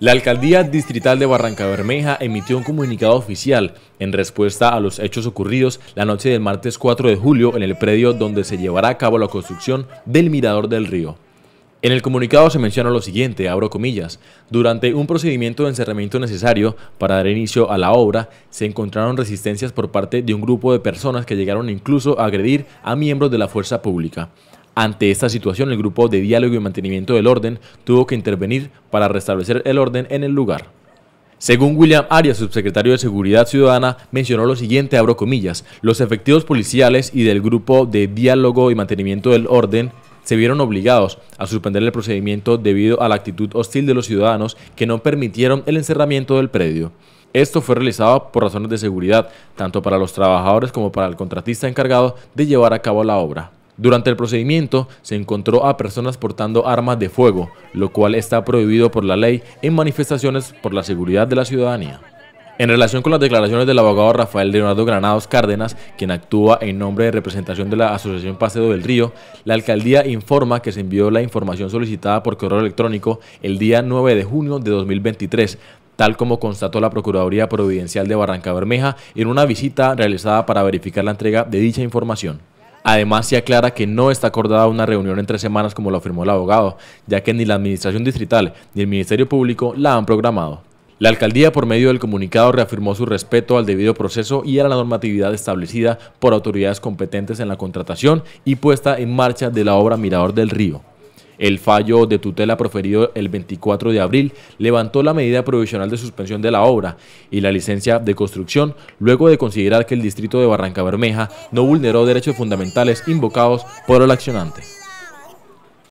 La Alcaldía Distrital de Barranca Bermeja emitió un comunicado oficial en respuesta a los hechos ocurridos la noche del martes 4 de julio en el predio donde se llevará a cabo la construcción del Mirador del Río. En el comunicado se menciona lo siguiente, abro comillas, durante un procedimiento de encerramiento necesario para dar inicio a la obra, se encontraron resistencias por parte de un grupo de personas que llegaron incluso a agredir a miembros de la fuerza pública. Ante esta situación, el grupo de diálogo y mantenimiento del orden tuvo que intervenir para restablecer el orden en el lugar. Según William Arias, subsecretario de Seguridad Ciudadana, mencionó lo siguiente, abro comillas, los efectivos policiales y del grupo de diálogo y mantenimiento del orden se vieron obligados a suspender el procedimiento debido a la actitud hostil de los ciudadanos que no permitieron el encerramiento del predio. Esto fue realizado por razones de seguridad, tanto para los trabajadores como para el contratista encargado de llevar a cabo la obra. Durante el procedimiento se encontró a personas portando armas de fuego, lo cual está prohibido por la ley en manifestaciones por la seguridad de la ciudadanía. En relación con las declaraciones del abogado Rafael Leonardo Granados Cárdenas, quien actúa en nombre de representación de la Asociación Paseo del Río, la alcaldía informa que se envió la información solicitada por correo electrónico el día 9 de junio de 2023, tal como constató la Procuraduría Providencial de Barranca Bermeja en una visita realizada para verificar la entrega de dicha información. Además, se aclara que no está acordada una reunión en tres semanas como lo afirmó el abogado, ya que ni la Administración Distrital ni el Ministerio Público la han programado. La alcaldía, por medio del comunicado, reafirmó su respeto al debido proceso y a la normatividad establecida por autoridades competentes en la contratación y puesta en marcha de la obra Mirador del Río. El fallo de tutela proferido el 24 de abril levantó la medida provisional de suspensión de la obra y la licencia de construcción luego de considerar que el distrito de Barranca Bermeja no vulneró derechos fundamentales invocados por el accionante.